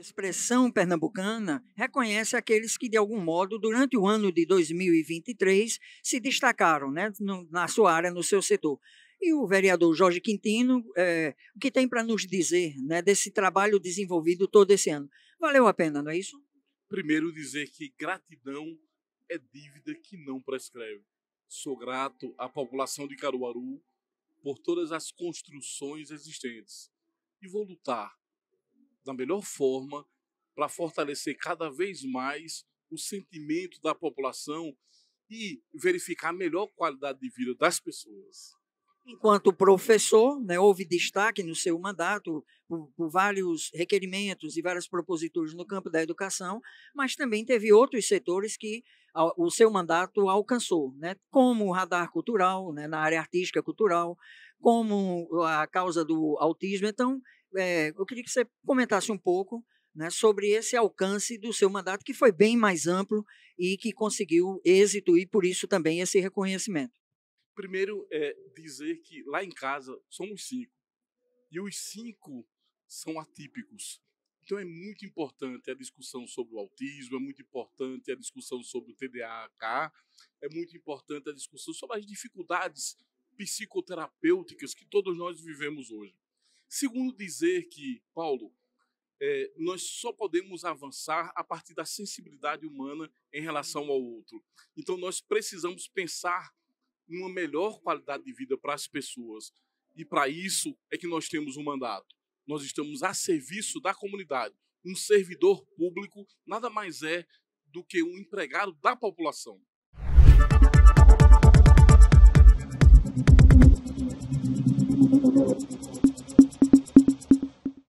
expressão pernambucana reconhece aqueles que, de algum modo, durante o ano de 2023, se destacaram né, no, na sua área, no seu setor. E o vereador Jorge Quintino, é, o que tem para nos dizer né, desse trabalho desenvolvido todo esse ano? Valeu a pena, não é isso? Primeiro, dizer que gratidão é dívida que não prescreve. Sou grato à população de Caruaru por todas as construções existentes e vou lutar da melhor forma para fortalecer cada vez mais o sentimento da população e verificar a melhor qualidade de vida das pessoas. Enquanto professor, né, houve destaque no seu mandato por, por, vários requerimentos e várias proposituras no campo da educação, mas também teve outros setores que o seu mandato alcançou, né, como o radar cultural, né, na área artística cultural, como a causa do autismo. Então, é, eu queria que você comentasse um pouco né, sobre esse alcance do seu mandato, que foi bem mais amplo e que conseguiu êxito e, por isso, também esse reconhecimento. Primeiro, é dizer que lá em casa somos cinco e os cinco são atípicos. Então é muito importante a discussão sobre o autismo, é muito importante a discussão sobre o TDAH, é muito importante a discussão sobre as dificuldades psicoterapêuticas que todos nós vivemos hoje. Segundo, dizer que, Paulo, é, nós só podemos avançar a partir da sensibilidade humana em relação ao outro. Então, nós precisamos pensar uma melhor qualidade de vida para as pessoas. E para isso é que nós temos um mandato. Nós estamos a serviço da comunidade. Um servidor público nada mais é do que um empregado da população.